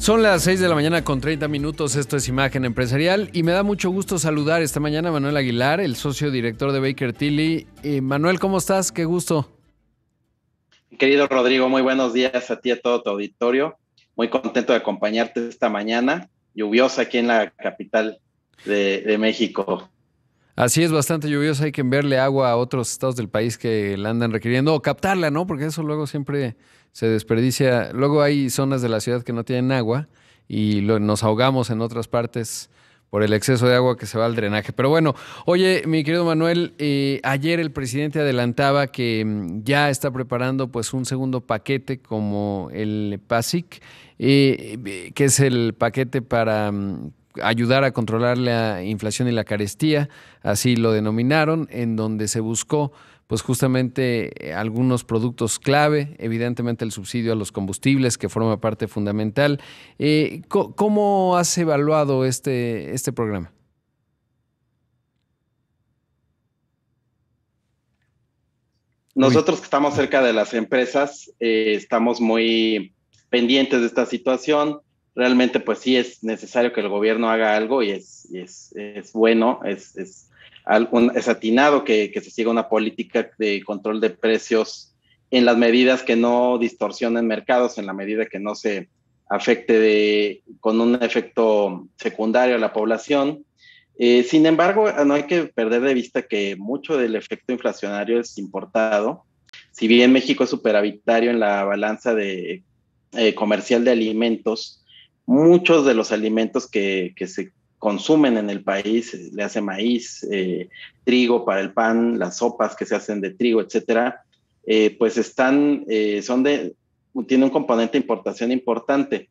Son las 6 de la mañana con 30 minutos, esto es Imagen Empresarial y me da mucho gusto saludar esta mañana a Manuel Aguilar, el socio director de Baker Tilly. Eh, Manuel, ¿cómo estás? Qué gusto. Querido Rodrigo, muy buenos días a ti y a todo tu auditorio. Muy contento de acompañarte esta mañana, lluviosa aquí en la capital de, de México. Así es, bastante lluviosa, hay que enviarle agua a otros estados del país que la andan requiriendo o captarla, ¿no? Porque eso luego siempre se desperdicia. Luego hay zonas de la ciudad que no tienen agua y nos ahogamos en otras partes por el exceso de agua que se va al drenaje. Pero bueno, oye, mi querido Manuel, eh, ayer el presidente adelantaba que mm, ya está preparando pues un segundo paquete como el PASIC, eh, que es el paquete para mm, ayudar a controlar la inflación y la carestía, así lo denominaron, en donde se buscó pues justamente eh, algunos productos clave, evidentemente el subsidio a los combustibles que forma parte fundamental. Eh, ¿Cómo has evaluado este, este programa? Nosotros que estamos cerca de las empresas, eh, estamos muy pendientes de esta situación. Realmente, pues sí es necesario que el gobierno haga algo y es, es, bueno, es, es algún, es atinado que, se siga una política de control de precios en las medidas que no distorsionen mercados, en la medida que no se afecte de, con un efecto secundario a la población. Eh, sin embargo, ah, no hay que perder de vista que mucho del efecto inflacionario es importado. Si bien México es superavitario en la balanza de, eh, comercial de alimentos, muchos de los alimentos que, que se consumen en el país, eh, le hace maíz, eh, trigo para el pan, las sopas que se hacen de trigo, etcétera, eh, pues están, son de, tiene un componente de importación importante.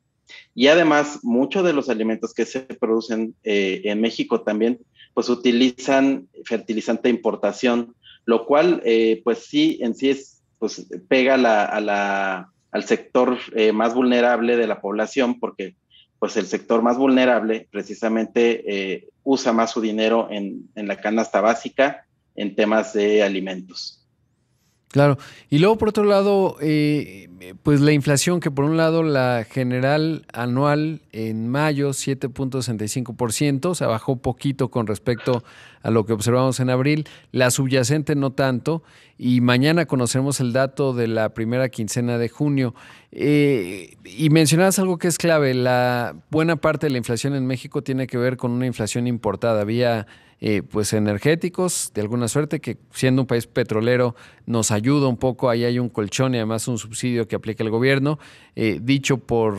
Y además, muchos de los alimentos que se producen en México también, pues utilizan fertilizante de importación, lo cual, pues sí, en sí es, pues pega la, al sector más vulnerable de la población, porque pues el sector más vulnerable precisamente eh, usa más su dinero en, la canasta básica en temas de alimentos. Claro, y luego por otro lado, eh, pues la inflación que por un lado la general anual en mayo 7.65%, se bajó poquito con respecto a lo que observamos en abril, la subyacente no tanto, y mañana conoceremos el dato de la primera quincena de junio. Eh, y mencionabas algo que es clave, la buena parte de la inflación en México tiene que ver con una inflación importada, vía eh, pues energéticos, de alguna suerte, que siendo un país petrolero nos ayuda un poco, ahí hay un colchón y además un subsidio que aplica el gobierno, eh, dicho por,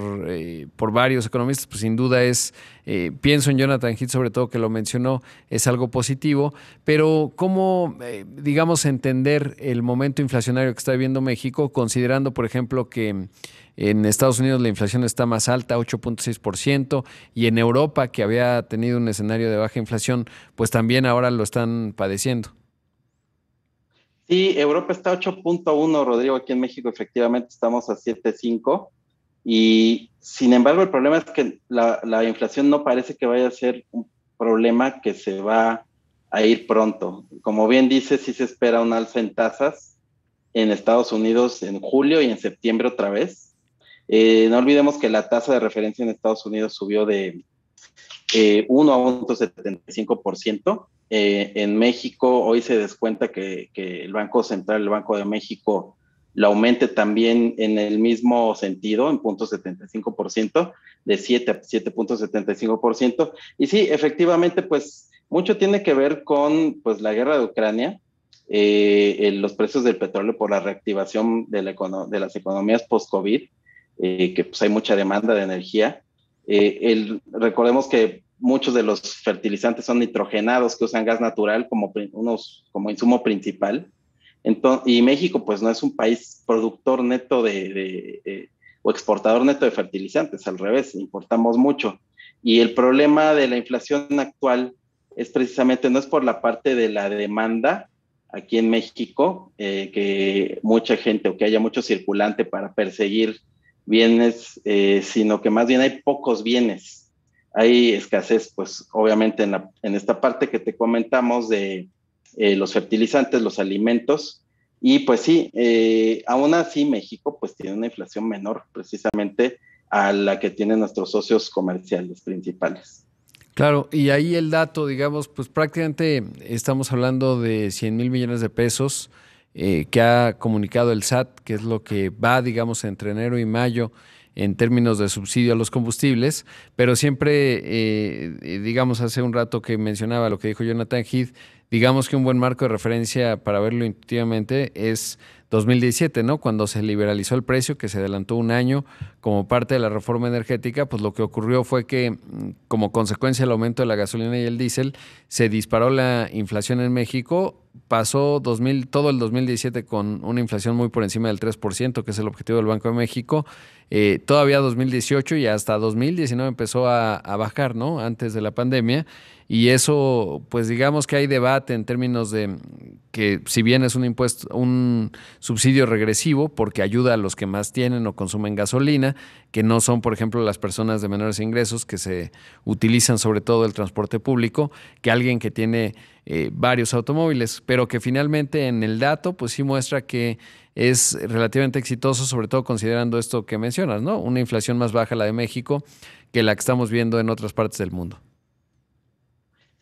por varios economistas, pues sin duda es eh, pienso en Jonathan Heath, sobre todo que lo mencionó, es algo positivo, pero ¿cómo, eh, digamos, entender el momento inflacionario que está viviendo México, considerando, por ejemplo, que en Estados Unidos la inflación está más alta, 8.6%, y en Europa, que había tenido un escenario de baja inflación, pues también ahora lo están padeciendo? Sí, Europa está 8.1, Rodrigo, aquí en México efectivamente estamos a 7.5. Y sin embargo, el problema es que la, la inflación no parece que vaya a ser un problema que se va a ir pronto. Como bien dice, sí se espera un alza en tasas en Estados Unidos en julio y en septiembre otra vez. Eh, no olvidemos que la tasa de referencia en Estados Unidos subió de eh, 1 a 1.75%. Eh, en México hoy se descuenta que, que, el Banco Central, el Banco de México, la aumente también en el mismo sentido, en punto 75%, de 7 a 7.75%. Y sí, efectivamente, pues mucho tiene que ver con pues, la guerra de Ucrania, eh, los precios del petróleo por la reactivación de, de las economías post-COVID, eh, que pues, hay mucha demanda de energía. Eh, recordemos que muchos de los fertilizantes son nitrogenados que usan gas natural como, unos, como insumo principal y México, pues no es un país productor neto de, eh, o exportador neto de fertilizantes, al revés, importamos mucho. Y el problema de la inflación actual es precisamente, no es por la parte de la demanda aquí en México, eh, que mucha gente o que haya mucho circulante para perseguir bienes, eh, sino que más bien hay pocos bienes. Hay escasez, pues obviamente en esta parte que te comentamos de, eh, los fertilizantes, los alimentos. Y pues sí, eh, aún así México pues tiene una inflación menor precisamente a la que tienen nuestros socios comerciales principales. Claro, y ahí el dato, digamos, pues prácticamente estamos hablando de 100 mil millones de pesos eh, que ha comunicado el SAT, que es lo que va, digamos, entre enero y mayo en términos de subsidio a los combustibles, pero siempre, digamos, hace un rato que mencionaba lo que dijo Jonathan Heath, digamos que un buen marco de referencia para verlo intuitivamente es 2017, ¿no? Cuando se liberalizó el precio, que se adelantó un año como parte de la reforma energética, pues lo que ocurrió fue que, mm, como consecuencia del aumento de la gasolina y el diésel, se disparó la inflación en México. Pasó todo el 2017 con una inflación muy por encima del 3%, que es el objetivo del Banco de México. Eh, todavía 2018 y hasta 2019 empezó a, a bajar, ¿no? Antes de la pandemia. Y eso, pues digamos que hay debate en términos de que si bien es un impuesto, un subsidio regresivo, porque ayuda a los que más tienen o consumen gasolina, que no son, por ejemplo, las personas de menores ingresos que se utilizan sobre todo el transporte público, que alguien que tiene eh, varios automóviles, pero que finalmente en el dato, pues sí muestra que es relativamente exitoso, sobre todo considerando esto que mencionas, ¿no? Una inflación más baja la de México que la que estamos viendo en otras partes del mundo.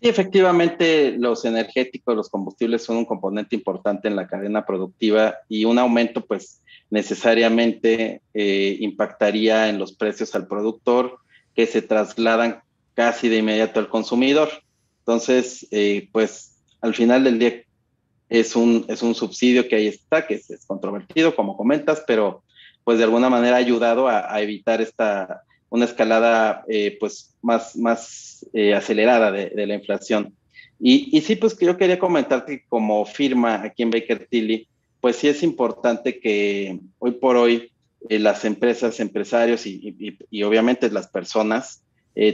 Sí, efectivamente, los energéticos, los combustibles son un componente importante en la cadena productiva y un aumento, pues, necesariamente eh, impactaría en los precios al productor que se trasladan casi de inmediato al consumidor. Entonces, eh, pues, al final del día es un, es un subsidio que ahí está, que es, controvertido, como comentas, pero pues de alguna manera ha ayudado a evitar esta una escalada eh, pues más, más eh, acelerada de, la inflación. Y, y, sí, pues yo quería comentarte que como firma aquí en Baker Tilly, pues sí es importante que hoy por hoy eh, las empresas, empresarios y, obviamente las personas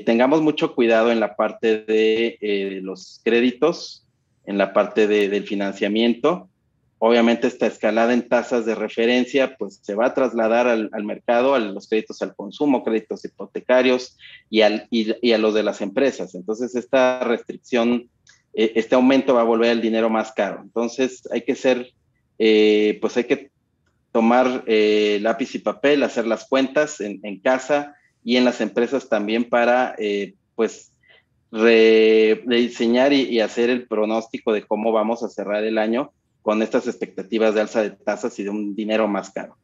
tengamos mucho cuidado en la parte de los créditos, en la parte del financiamiento obviamente esta escalada en tasas de referencia pues se va a trasladar al, mercado, a los créditos al consumo, créditos hipotecarios y, a los de las empresas. Entonces esta restricción, eh, este aumento va a volver el dinero más caro. Entonces hay que ser, eh, pues hay que tomar eh, lápiz y papel, hacer las cuentas en, casa y en las empresas también para pues rediseñar y hacer el pronóstico de cómo vamos a cerrar el año con estas expectativas de alza de tasas y de un dinero más caro.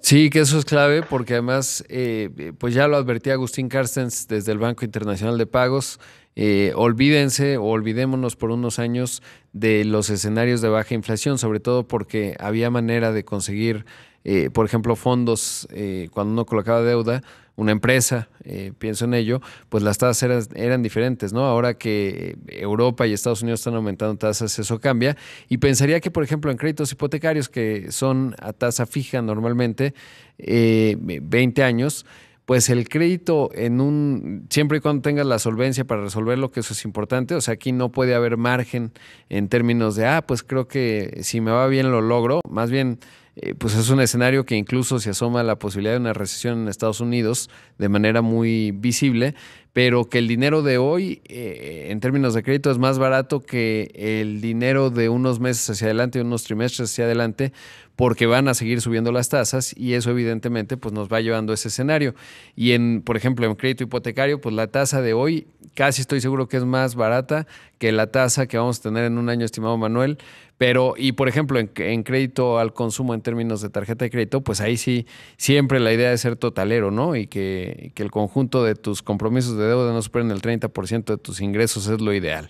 Sí, que eso es clave porque además, eh, pues ya lo advertía Agustín Carstens desde el Banco Internacional de Pagos, eh, olvídense o olvidémonos por unos años de los escenarios de baja inflación, sobre todo porque había manera de conseguir, eh, por ejemplo, fondos cuando uno colocaba deuda una empresa, eh, pienso en ello, pues las tasas eran, diferentes, ¿no? Ahora que eh, Europa y Estados Unidos están aumentando tasas, eso cambia. Y pensaría que, por ejemplo, en créditos hipotecarios, que son a tasa fija normalmente, 20 eh, años, pues el crédito en un siempre y cuando tengas la solvencia para resolverlo, que eso es importante, o sea, aquí no puede haber margen en términos de, ah, pues creo que si me va bien lo logro, más bien eh, pues es un escenario que incluso se asoma la posibilidad de una recesión en Estados Unidos de manera muy visible, pero que el dinero de hoy, eh, en términos de crédito, es más barato que el dinero de unos meses hacia adelante, unos trimestres hacia adelante, porque van a seguir subiendo las tasas y eso evidentemente pues, nos va llevando a ese escenario. Y en, por ejemplo, en crédito hipotecario, pues la tasa de hoy casi estoy seguro que es más barata que la tasa que vamos a tener en un año, estimado Manuel, pero, y por ejemplo, en, crédito al consumo en términos de tarjeta de crédito, pues ahí sí, siempre la idea de ser totalero, ¿no? Y que el conjunto de tus compromisos de deuda no superen el 30% de tus ingresos es lo ideal.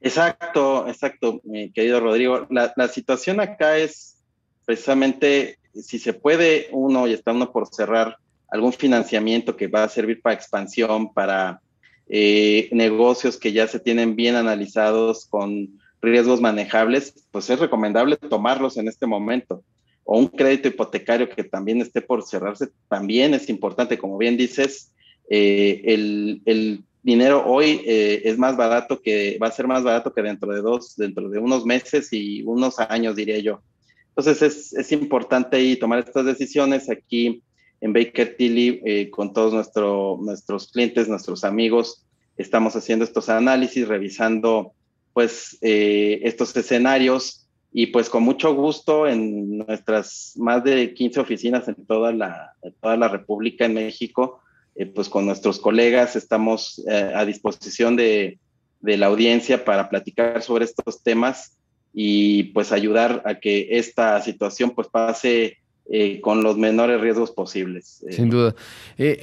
Exacto, exacto, mi querido Rodrigo. La, situación acá es precisamente si se puede uno y está uno por cerrar algún financiamiento que va a servir para expansión, para eh, negocios que ya se tienen bien analizados con riesgos manejables, pues es recomendable tomarlos en este momento. O un crédito hipotecario que también esté por cerrarse, también es importante, como bien dices, eh, el, dinero hoy eh, es más barato que, va a ser más barato que dentro de dos, dentro de unos meses y unos años, diría yo. Entonces es, es importante tomar estas decisiones aquí en Baker Tilly eh, con todos nuestros clientes, nuestros amigos. Estamos haciendo estos análisis, revisando pues estos escenarios y pues con mucho gusto en nuestras más de 15 oficinas en toda la, en toda la República, en México, eh, pues con nuestros colegas estamos eh, a disposición de, la audiencia para platicar sobre estos temas y pues ayudar a que esta situación pues pase eh, con los menores riesgos posibles. Sin duda.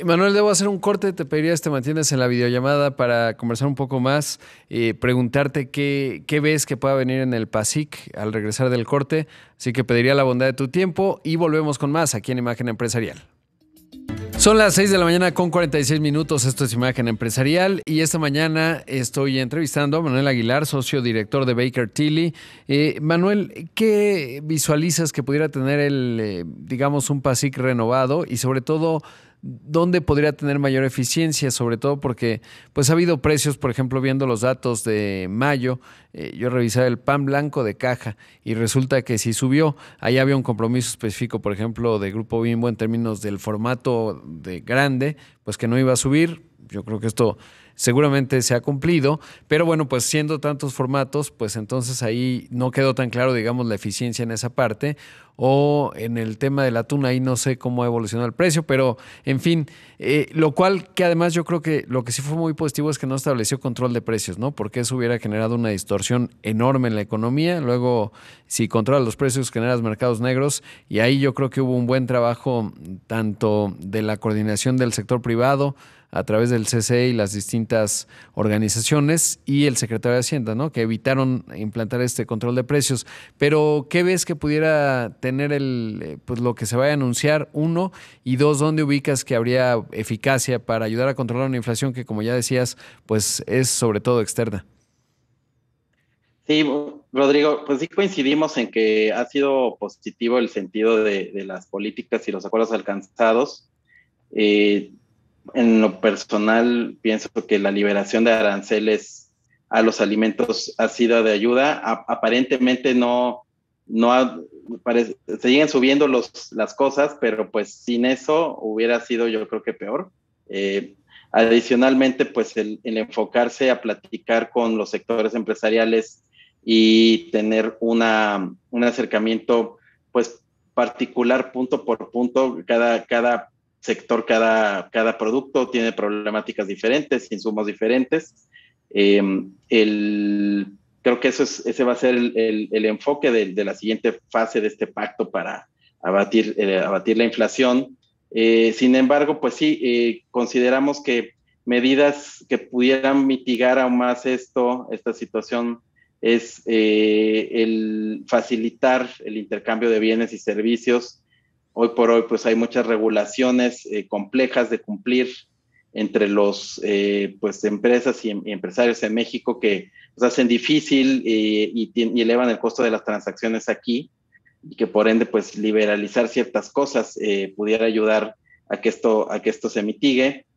Manuel, debo hacer un corte, te pediría te este, mantienes en la videollamada para conversar un poco más, preguntarte qué ves que pueda venir en el PASIC al regresar del corte, así que pediría la bondad de tu tiempo y volvemos con más aquí en Imagen Empresarial. Son las 6 de la mañana con 46 minutos, esto es Imagen Empresarial y esta mañana estoy entrevistando a Manuel Aguilar, socio director de Baker Tilly. Eh, Manuel, ¿qué visualizas que pudiera tener el, eh, digamos, un PASIC renovado y sobre todo dónde podría tener mayor eficiencia, sobre todo porque pues ha habido precios, por ejemplo, viendo los datos de mayo, eh, yo revisé el pan blanco de caja y resulta que si subió, ahí había un compromiso específico, por ejemplo, de Grupo Bimbo en términos del formato de grande, pues que no iba a subir, yo creo que esto seguramente se ha cumplido, pero bueno, pues siendo tantos formatos, pues entonces ahí no quedó tan claro, digamos, la eficiencia en esa parte, o en el tema del atún, ahí no sé cómo ha evolucionado el precio, pero en fin, eh, lo cual que además yo creo que lo que sí fue muy positivo es que no estableció control de precios, ¿no? Porque eso hubiera generado una distorsión enorme en la economía, luego si controlas los precios generas mercados negros, y ahí yo creo que hubo un buen trabajo tanto de la coordinación del sector privado, a través del CCI, y las distintas organizaciones y el secretario de Hacienda, ¿no? Que evitaron implantar este control de precios. Pero, ¿qué ves que pudiera tener el, eh, pues, lo que se vaya a anunciar? Uno, y dos, ¿dónde ubicas que habría eficacia para ayudar a controlar una inflación que, como ya decías, pues es sobre todo externa? Sí, Rodrigo, pues sí coincidimos en que ha sido positivo el sentido de, las políticas y los acuerdos alcanzados. Eh, en lo personal pienso que la liberación de aranceles a los alimentos ha sido de ayuda. aparentemente no, no ha, parece, siguen subiendo los, las cosas, pero pues sin eso hubiera sido yo creo que peor. Eh, adicionalmente, pues el, el enfocarse a platicar con los sectores empresariales y tener una, un acercamiento pues particular punto por punto, cada, cada sector, cada, cada producto tiene problemáticas diferentes, insumos diferentes. Em, creo que eso es, ese va a ser el, enfoque de, la siguiente fase de este pacto para abatir, eh, abatir la inflación. Eh, sin embargo, pues sí, eh, consideramos que medidas que pudieran mitigar aún más esto, esta situación, es el facilitar el intercambio de bienes y servicios, Hoy por hoy, pues hay muchas regulaciones eh, complejas de cumplir entre los eh, pues empresas em-, y, empresarios en México que nos pues, hacen difícil eh, y, elevan el costo de las transacciones aquí y que por ende pues liberalizar ciertas cosas pudiera ayudar a que esto a que esto se mitigue.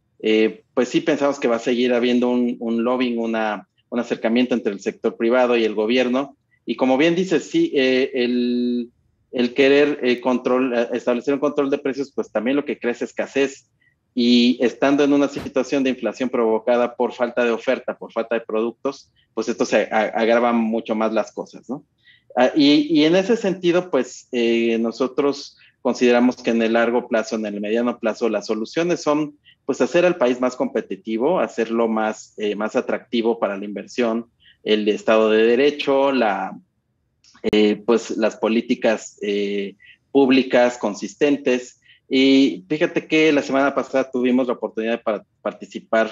pues sí pensamos que va a seguir habiendo un, lobbying, una, un acercamiento entre el sector privado y el gobierno. Y como bien dices, sí, el el querer eh, control, eh, establecer un control de precios, pues también lo que crece es escasez. Y estando en una situación de inflación provocada por falta de oferta, por falta de productos, pues esto se agrava mucho más las cosas, ¿no? Ah, y, en ese sentido, pues eh, nosotros consideramos que en el largo plazo, en el mediano plazo, las soluciones son pues hacer al país más competitivo, hacerlo más, más atractivo para la inversión, el Estado de Derecho, la, eh, pues las políticas eh, públicas consistentes. Y fíjate que la semana pasada tuvimos la oportunidad para participar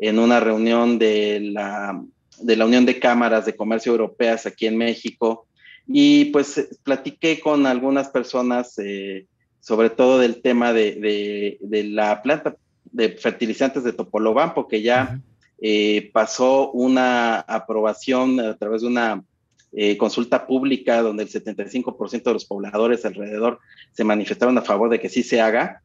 en una reunión de la, de la Unión de Cámaras de Comercio Europeas aquí en México y pues platiqué con algunas personas eh, sobre todo del tema de, la planta de fertilizantes de Topolobampo porque ya pasó una aprobación a través de una eh, consulta pública donde el 75% de los pobladores alrededor se manifestaron a favor de que sí se haga.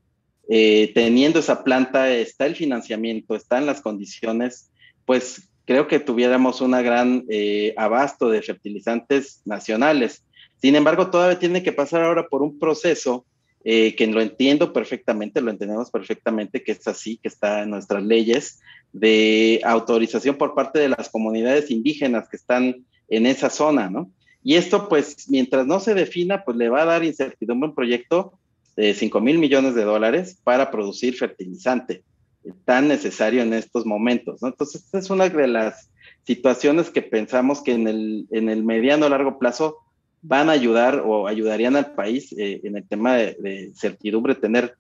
Eh, teniendo esa planta, está el financiamiento, están las condiciones, pues creo que tuviéramos un gran eh, abasto de fertilizantes nacionales. Sin embargo, todavía tiene que pasar ahora por un proceso que lo entiendo perfectamente, lo entendemos perfectamente, que es así, que está en nuestras leyes, de autorización por parte de las comunidades indígenas que están en esa zona, ¿no? Y esto, pues, mientras no se defina, pues le va a dar incertidumbre un proyecto de 5 mil millones de dólares para producir fertilizante eh, tan necesario en estos momentos, ¿no? Entonces, esta es una de las situaciones que pensamos que en el, en el mediano o largo plazo van a ayudar o ayudarían al país eh, en el tema de, incertidumbre, certidumbre, tener,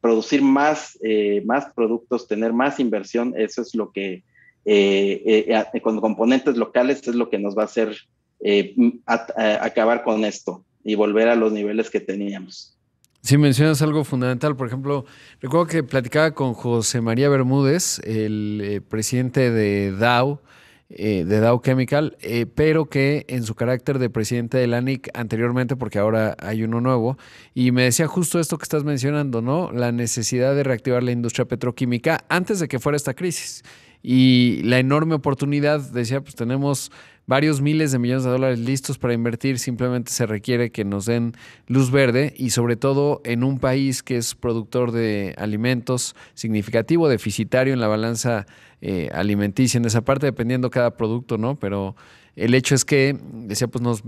producir más, eh, más productos, tener más inversión, eso es lo que eh, eh, con componentes locales es lo que nos va a hacer eh, acabar con esto y volver a los niveles que teníamos. Si mencionas algo fundamental. Por ejemplo, recuerdo que platicaba con José María Bermúdez, el presidente de Dow, de Dow Chemical, pero que en su carácter de presidente de la anteriormente, porque ahora hay uno nuevo, y me decía justo esto que estás mencionando, ¿no? La necesidad de reactivar la industria petroquímica antes de que fuera esta crisis y la enorme oportunidad, decía, pues tenemos varios miles de millones de dólares listos para invertir, simplemente se requiere que nos den luz verde y sobre todo en un país que es productor de alimentos significativo, deficitario en la balanza eh, alimenticia, en esa parte, dependiendo cada producto, ¿no? Pero el hecho es que, decía, pues nos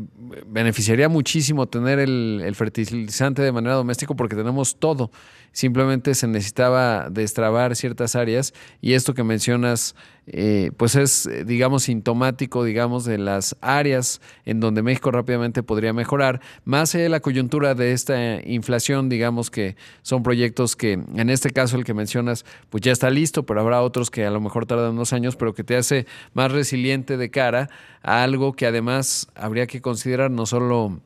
beneficiaría muchísimo tener el, fertilizante de manera doméstica porque tenemos todo. Simplemente se necesitaba destrabar ciertas áreas y esto que mencionas, eh, pues es, digamos, sintomático, digamos, de las áreas en donde México rápidamente podría mejorar, más de la coyuntura de esta inflación, digamos que son proyectos que, en este caso el que mencionas, pues ya está listo, pero habrá otros que a lo mejor tardan unos años, pero que te hace más resiliente de cara a algo que además habría que considerar no solo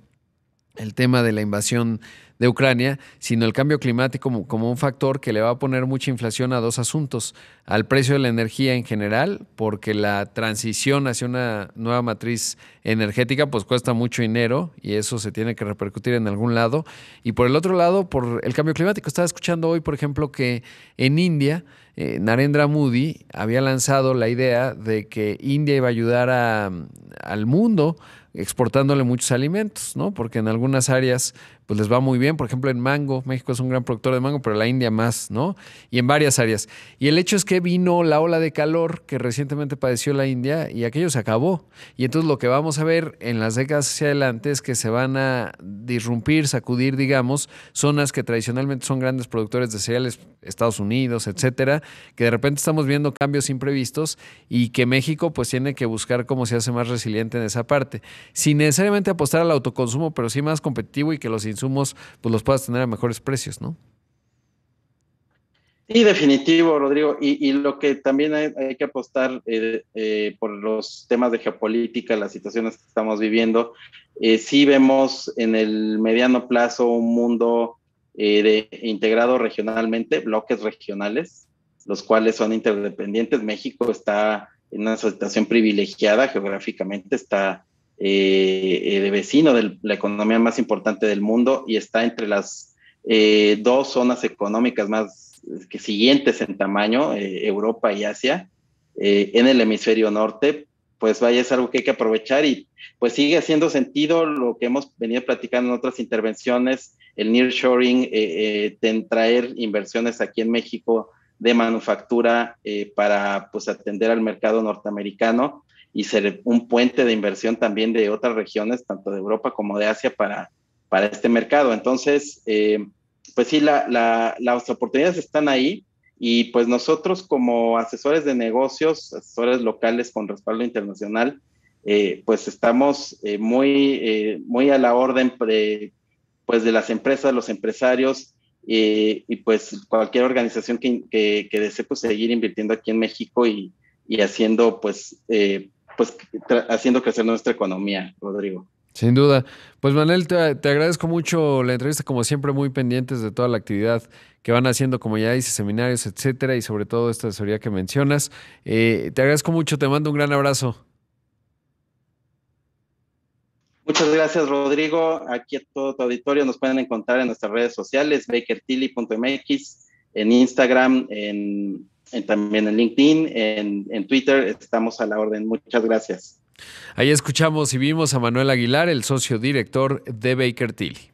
el tema de la invasión de Ucrania, sino el cambio climático como, un factor que le va a poner mucha inflación a dos asuntos, al precio de la energía en general, porque la transición hacia una nueva matriz energética pues cuesta mucho dinero y eso se tiene que repercutir en algún lado, y por el otro lado, por el cambio climático. Estaba escuchando hoy, por ejemplo, que en India, eh, Narendra Modi había lanzado la idea de que India iba a ayudar al mundo exportándole muchos alimentos, ¿no? Porque en algunas áreas pues les va muy bien. Por ejemplo, en mango, México es un gran productor de mango, pero la India más, ¿no? Y en varias áreas. Y el hecho es que vino la ola de calor que recientemente padeció la India y aquello se acabó. Y entonces lo que vamos a ver en las décadas hacia adelante es que se van a disrumpir, sacudir, digamos, zonas que tradicionalmente son grandes productores de cereales, Estados Unidos, etcétera, que de repente estamos viendo cambios imprevistos y que México pues tiene que buscar cómo se hace más resiliente en esa parte. Sin necesariamente apostar al autoconsumo, pero sí más competitivo y que los insumos, pues los puedas tener a mejores precios, ¿no? Sí, definitivo, Rodrigo. Y, lo que también hay, que apostar eh, eh, por los temas de geopolítica, las situaciones que estamos viviendo, si eh, sí vemos en el mediano plazo un mundo integrado regionalmente, bloques regionales, los cuales son interdependientes. México está en una situación privilegiada geográficamente, está eh, eh, de vecino de la economía más importante del mundo y está entre las eh, dos zonas económicas más que siguientes en tamaño, Europa y Asia, en el hemisferio norte, pues vaya, es algo que hay que aprovechar y pues sigue haciendo sentido lo que hemos venido platicando en otras intervenciones, el nearshoring, de traer inversiones aquí en México de manufactura para pues atender al mercado norteamericano y ser un puente de inversión también de otras regiones, tanto de Europa como de Asia, para, para este mercado. Entonces, eh, pues sí, las oportunidades están ahí y pues nosotros como asesores de negocios, asesores locales con respaldo internacional, eh, pues estamos eh, muy, muy a la orden de, pues de las empresas, los empresarios y pues cualquier organización que, que, desee pues, seguir invirtiendo aquí en México y, y haciendo pues eh, pues haciendo crecer nuestra economía, Rodrigo. Sin duda. Pues Manuel, te, agradezco mucho la entrevista, como siempre, muy pendientes de toda la actividad que van haciendo, como ya dices, seminarios, etcétera, y sobre todo esta asesoría que mencionas. Eh, te agradezco mucho, te mando un gran abrazo. Muchas gracias, Rodrigo. Aquí a todo tu auditorio nos pueden encontrar en nuestras redes sociales, bakertilly.mx, en Instagram, en también en LinkedIn, en, en Twitter, estamos a la orden. Muchas gracias. Ahí escuchamos y vimos a Manuel Aguilar, el socio director de Baker Tilly.